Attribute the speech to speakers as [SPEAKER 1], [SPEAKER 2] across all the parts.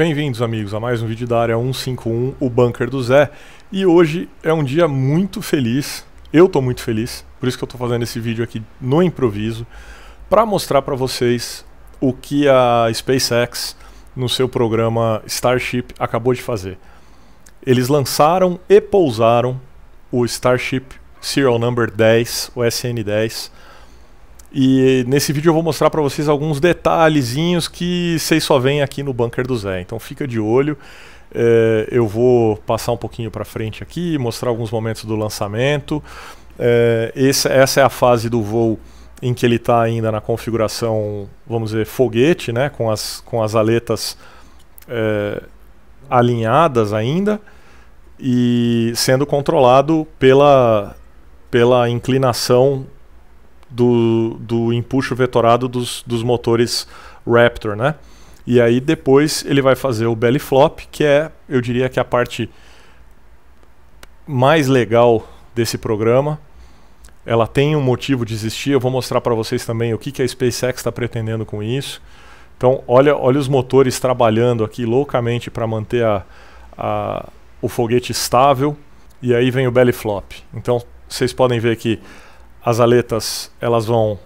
[SPEAKER 1] Bem-vindos, amigos, a mais um vídeo da área 151, o Bunker do Zé. E hoje é um dia muito feliz, eu estou muito feliz, por isso que eu estou fazendo esse vídeo aqui no improviso, para mostrar para vocês o que a SpaceX, no seu programa Starship, acabou de fazer. Eles lançaram e pousaram o Starship Serial Number 10, o SN10, e nesse vídeo eu vou mostrar para vocês alguns detalhezinhos que vocês só veem aqui no Bunker do Zé. Então fica de olho. É, eu vou passar um pouquinho para frente aqui, mostrar alguns momentos do lançamento. É, esse, essa é a fase do voo em que ele está ainda na configuração, vamos dizer, foguete, né, com, as, com as aletas é, alinhadas ainda e sendo controlado pela, pela inclinação do, do empuxo vetorado dos, dos motores Raptor, né? E aí depois ele vai fazer o belly flop, que é, eu diria que é a parte mais legal desse programa. Ela tem um motivo de existir. Eu vou mostrar para vocês também o que, que a SpaceX está pretendendo com isso. Então, olha, olha os motores trabalhando aqui loucamente para manter a, a, o foguete estável. E aí vem o belly flop. Então, vocês podem ver que as aletas elas vão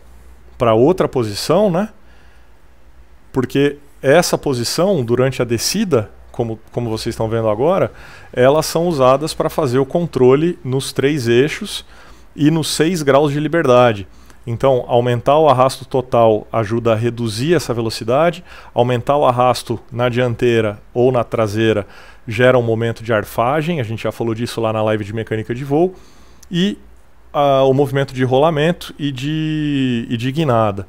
[SPEAKER 1] para outra posição, né? Porque essa posição durante a descida, como, como vocês estão vendo agora, elas são usadas para fazer o controle nos três eixos e nos seis graus de liberdade. Então, aumentar o arrasto total ajuda a reduzir essa velocidade, aumentar o arrasto na dianteira ou na traseira gera um momento de arfagem, a gente já falou disso lá na live de mecânica de voo, e a, o movimento de rolamento e de, e de guinada.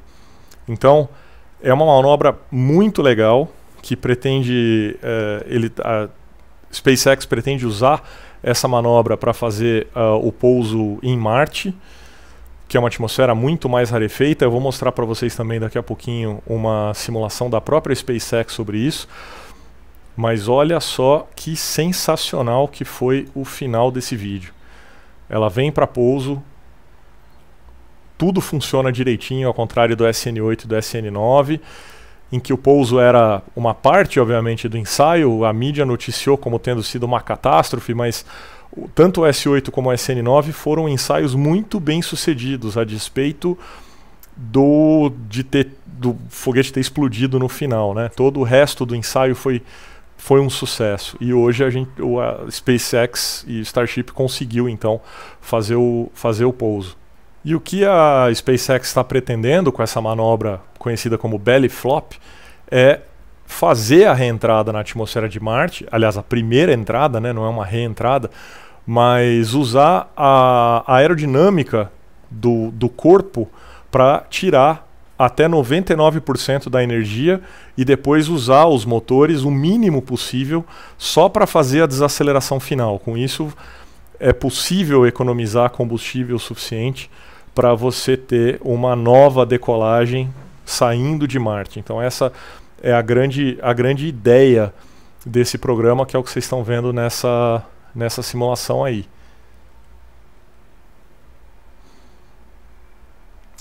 [SPEAKER 1] Então, é uma manobra muito legal que pretende. Eh, ele, a SpaceX pretende usar essa manobra para fazer uh, o pouso em Marte, que é uma atmosfera muito mais rarefeita. Eu vou mostrar para vocês também daqui a pouquinho uma simulação da própria SpaceX sobre isso. Mas olha só que sensacional que foi o final desse vídeo ela vem para pouso, tudo funciona direitinho, ao contrário do SN8 e do SN9, em que o pouso era uma parte, obviamente, do ensaio, a mídia noticiou como tendo sido uma catástrofe, mas tanto o S8 como o SN9 foram ensaios muito bem sucedidos, a despeito do, de ter, do foguete ter explodido no final. Né? Todo o resto do ensaio foi foi um sucesso. E hoje a gente, o SpaceX e Starship conseguiu então fazer o, fazer o pouso. E o que a SpaceX está pretendendo com essa manobra conhecida como belly flop é fazer a reentrada na atmosfera de Marte, aliás, a primeira entrada, né, não é uma reentrada, mas usar a, a aerodinâmica do, do corpo para tirar até 99% da energia e depois usar os motores o mínimo possível só para fazer a desaceleração final. Com isso, é possível economizar combustível suficiente para você ter uma nova decolagem saindo de Marte. Então, essa é a grande, a grande ideia desse programa, que é o que vocês estão vendo nessa, nessa simulação aí.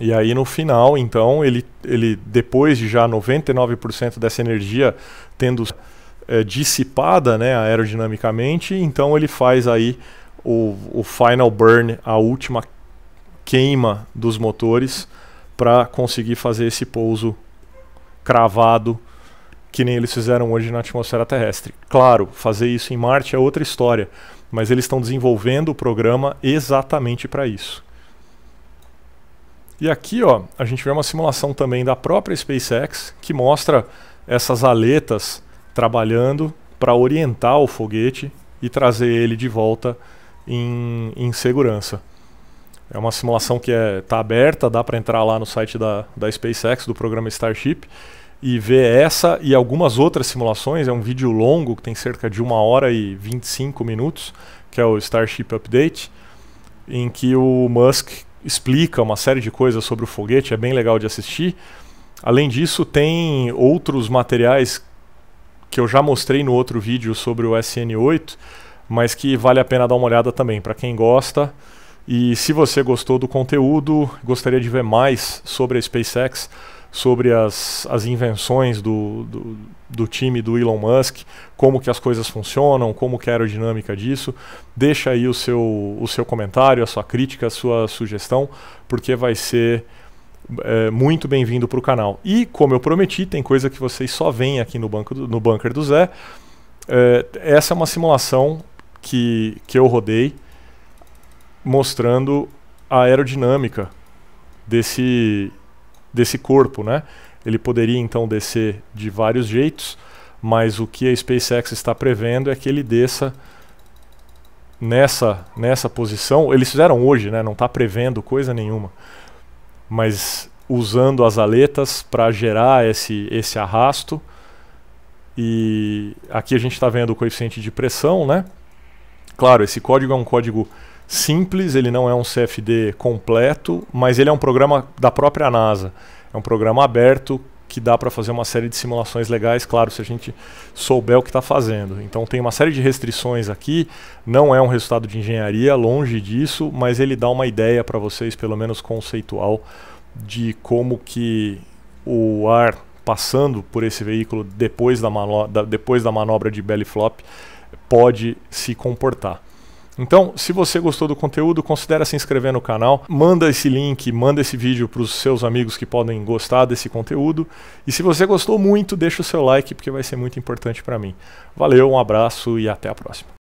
[SPEAKER 1] E aí no final, então, ele, ele depois de já 99% dessa energia tendo é, dissipada né, aerodinamicamente, então ele faz aí o, o final burn, a última queima dos motores para conseguir fazer esse pouso cravado que nem eles fizeram hoje na atmosfera terrestre. Claro, fazer isso em Marte é outra história, mas eles estão desenvolvendo o programa exatamente para isso. E aqui ó, a gente vê uma simulação também da própria SpaceX que mostra essas aletas trabalhando para orientar o foguete e trazer ele de volta em, em segurança. É uma simulação que está é, tá aberta, dá para entrar lá no site da, da SpaceX, do programa Starship, e ver essa e algumas outras simulações. É um vídeo longo, que tem cerca de 1 hora e 25 minutos, que é o Starship Update, em que o Musk explica uma série de coisas sobre o foguete, é bem legal de assistir. Além disso, tem outros materiais que eu já mostrei no outro vídeo sobre o SN8, mas que vale a pena dar uma olhada também para quem gosta. E se você gostou do conteúdo, gostaria de ver mais sobre a SpaceX, sobre as, as invenções do, do, do, time do Elon Musk, como que as coisas funcionam, como que a aerodinâmica disso. Deixa aí o seu, o seu comentário, a sua crítica, a sua sugestão, porque vai ser é, muito bem-vindo para o canal. E, como eu prometi, tem coisa que vocês só veem aqui no, banco do, no Bunker do Zé. É, essa é uma simulação que, que eu rodei mostrando a aerodinâmica desse desse corpo, né? Ele poderia então descer de vários jeitos, mas o que a SpaceX está prevendo é que ele desça nessa nessa posição. Eles fizeram hoje, né? Não está prevendo coisa nenhuma, mas usando as aletas para gerar esse esse arrasto. E aqui a gente está vendo o coeficiente de pressão, né? Claro, esse código é um código simples, ele não é um CFD completo, mas ele é um programa da própria NASA. É um programa aberto que dá para fazer uma série de simulações legais, claro, se a gente souber o que está fazendo. Então tem uma série de restrições aqui, não é um resultado de engenharia, longe disso, mas ele dá uma ideia para vocês, pelo menos conceitual, de como que o ar passando por esse veículo depois da, manobra depois da manobra de belly flop pode se comportar. Então, se você gostou do conteúdo, considere se inscrever no canal, manda esse link, manda esse vídeo para os seus amigos que podem gostar desse conteúdo. E se você gostou muito, deixa o seu like porque vai ser muito importante para mim. Valeu, um abraço e até a próxima.